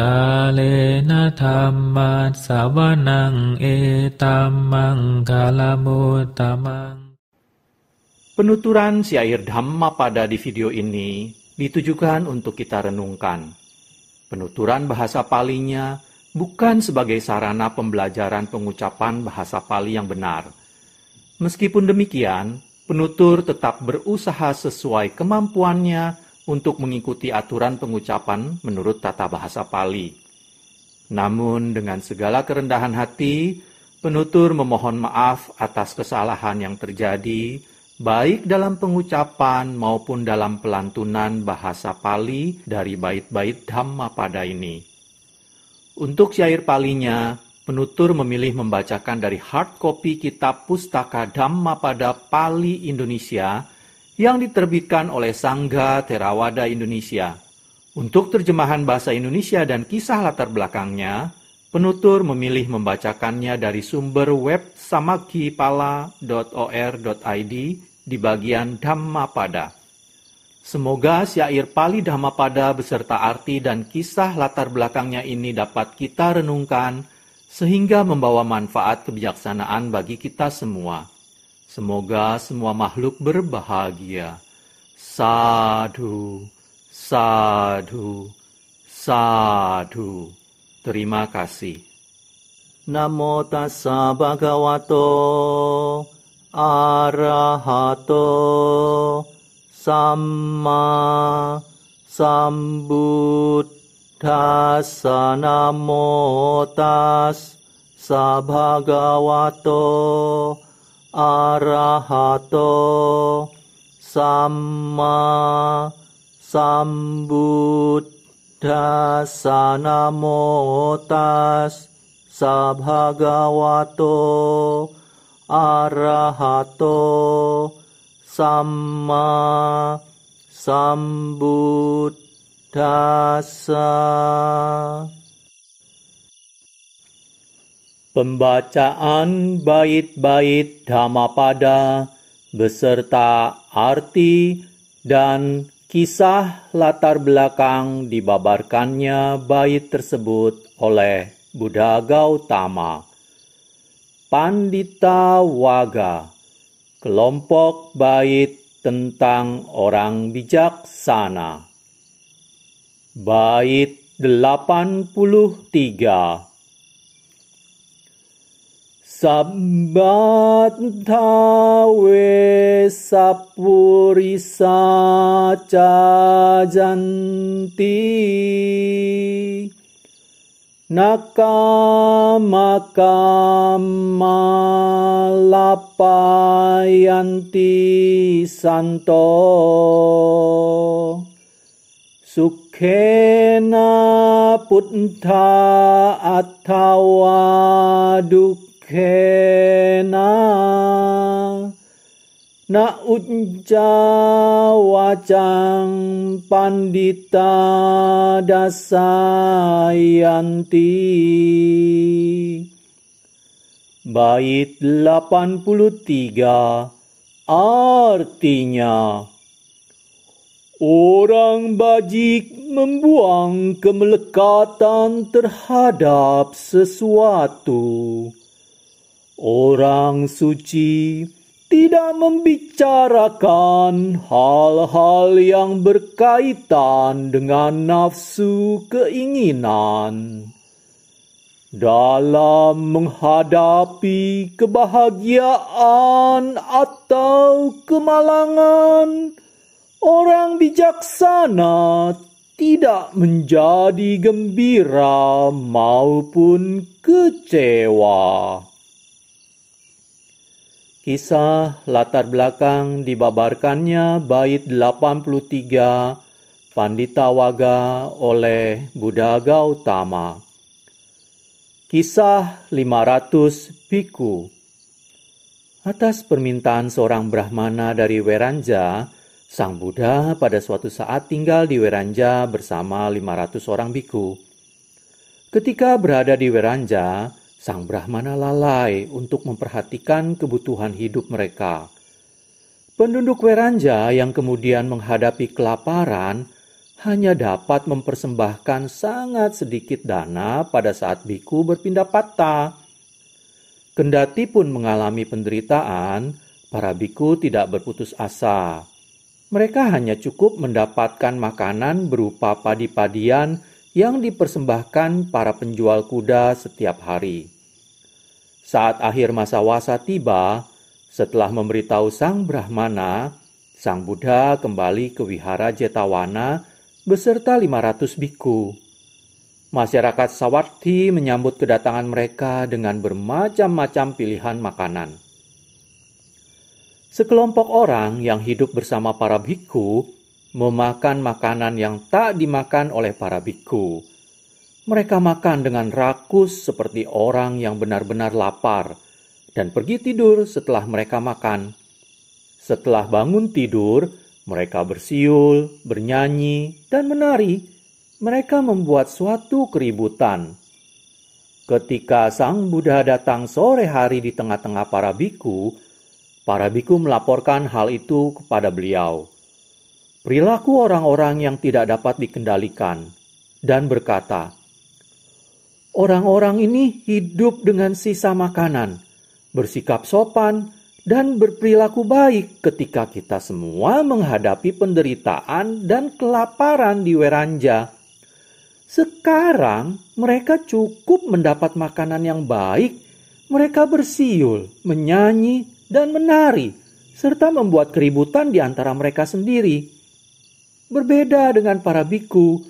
กาเลนะธรรมัสสวนังเอตัมมังคาลมุตมัง e Penuturan air Dhamma pada di video ini ditujukan untuk kita renungkan. Penuturan bahasa palinya bukan sebagai sarana pembelajaran pengucapan bahasa pali yang benar. Meskipun demikian, penutur tetap berusaha sesuai kemampuannya untuk mengikuti aturan pengucapan menurut tata bahasa Pali. Namun dengan segala kerendahan hati, penutur memohon maaf atas kesalahan yang terjadi baik dalam pengucapan maupun dalam pelantunan bahasa Pali dari bait-bait Dhamma pada ini. Untuk syair palinya, penutur memilih membacakan dari hard copy kitab pustaka Dhamma pada Pali Indonesia yang diterbitkan oleh Sangga Terawada Indonesia. Untuk terjemahan bahasa Indonesia dan kisah latar belakangnya, penutur memilih membacakannya dari sumber web samakipala.or.id di bagian Dhammapada. Semoga syair Pali Dhammapada beserta arti dan kisah latar belakangnya ini dapat kita renungkan sehingga membawa manfaat kebijaksanaan bagi kita semua. Semoga semua makhluk berbahagia. Sadhu, sadhu, sadhu. Terima kasih. Namo tassa bhagavato arahato samma sambuddhassa namo tassa bhagavato arahato arahato sama sambut dasanamo tas sabhagawato arahato sama dasa. Pembacaan bait-bait Dhammapada beserta arti dan kisah latar belakang dibabarkannya bait tersebut oleh Buddha Gautama. Pandita Waga, kelompok bait tentang orang bijaksana. Bait 83 Sabat tawe sapurisa cajanti Nakamakama lapayanti santo Sukhena putta attawa duk khena na ucca wacang pandita dasayanti bait 83 artinya Orang bajik membuang kemelekatan terhadap sesuatu. Orang suci tidak membicarakan hal-hal yang berkaitan dengan nafsu keinginan. Dalam menghadapi kebahagiaan atau kemalangan, orang bijaksana tidak menjadi gembira maupun kecewa. Kisah latar belakang dibabarkannya bait 83 Pandita Waga oleh Buddha Gautama. Kisah 500 Piku Atas permintaan seorang Brahmana dari Weranja, Sang Buddha pada suatu saat tinggal di Weranja bersama 500 orang biku. Ketika berada di Weranja, sang Brahmana lalai untuk memperhatikan kebutuhan hidup mereka. Penduduk Weranja yang kemudian menghadapi kelaparan hanya dapat mempersembahkan sangat sedikit dana pada saat biku berpindah patah. Kendati pun mengalami penderitaan, para biku tidak berputus asa. Mereka hanya cukup mendapatkan makanan berupa padi-padian yang dipersembahkan para penjual kuda setiap hari. Saat akhir masa wasa tiba, setelah memberitahu sang Brahmana, sang Buddha kembali ke wihara Jetawana beserta 500 biku. Masyarakat Sawarti menyambut kedatangan mereka dengan bermacam-macam pilihan makanan. Sekelompok orang yang hidup bersama para biku memakan makanan yang tak dimakan oleh para biku. Mereka makan dengan rakus seperti orang yang benar-benar lapar dan pergi tidur setelah mereka makan. Setelah bangun tidur, mereka bersiul, bernyanyi, dan menari. Mereka membuat suatu keributan. Ketika Sang Buddha datang sore hari di tengah-tengah para biku, para biku melaporkan hal itu kepada beliau perilaku orang-orang yang tidak dapat dikendalikan, dan berkata, "Orang-orang ini hidup dengan sisa makanan, bersikap sopan, dan berperilaku baik ketika kita semua menghadapi penderitaan dan kelaparan di Weranja. Sekarang mereka cukup mendapat makanan yang baik, mereka bersiul, menyanyi, dan menari." serta membuat keributan di antara mereka sendiri Berbeda dengan para biku,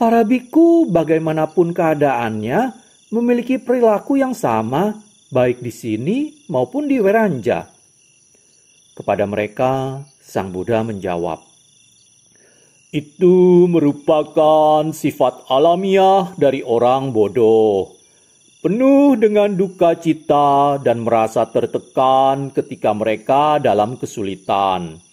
para biku bagaimanapun keadaannya memiliki perilaku yang sama baik di sini maupun di Weranja. Kepada mereka, Sang Buddha menjawab, Itu merupakan sifat alamiah dari orang bodoh penuh dengan duka cita dan merasa tertekan ketika mereka dalam kesulitan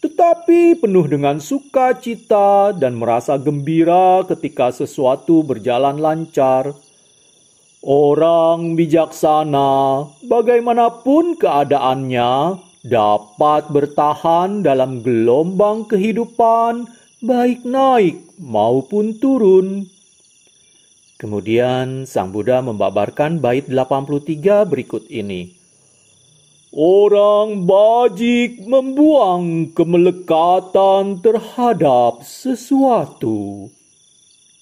tetapi penuh dengan sukacita dan merasa gembira ketika sesuatu berjalan lancar. Orang bijaksana, bagaimanapun keadaannya, dapat bertahan dalam gelombang kehidupan, baik naik maupun turun. Kemudian Sang Buddha membabarkan bait 83 berikut ini. Orang bajik membuang kemelekatan terhadap sesuatu.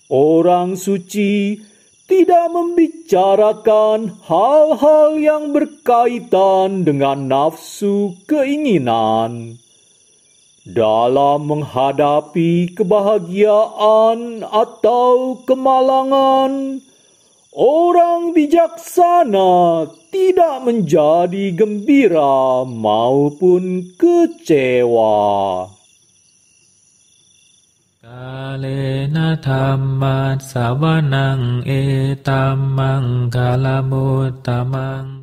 Orang suci tidak membicarakan hal-hal yang berkaitan dengan nafsu keinginan. Dalam menghadapi kebahagiaan atau kemalangan, Orang bijaksana tidak menjadi gembira maupun kecewa. Kalena tamat sawanang etamang kalamutamang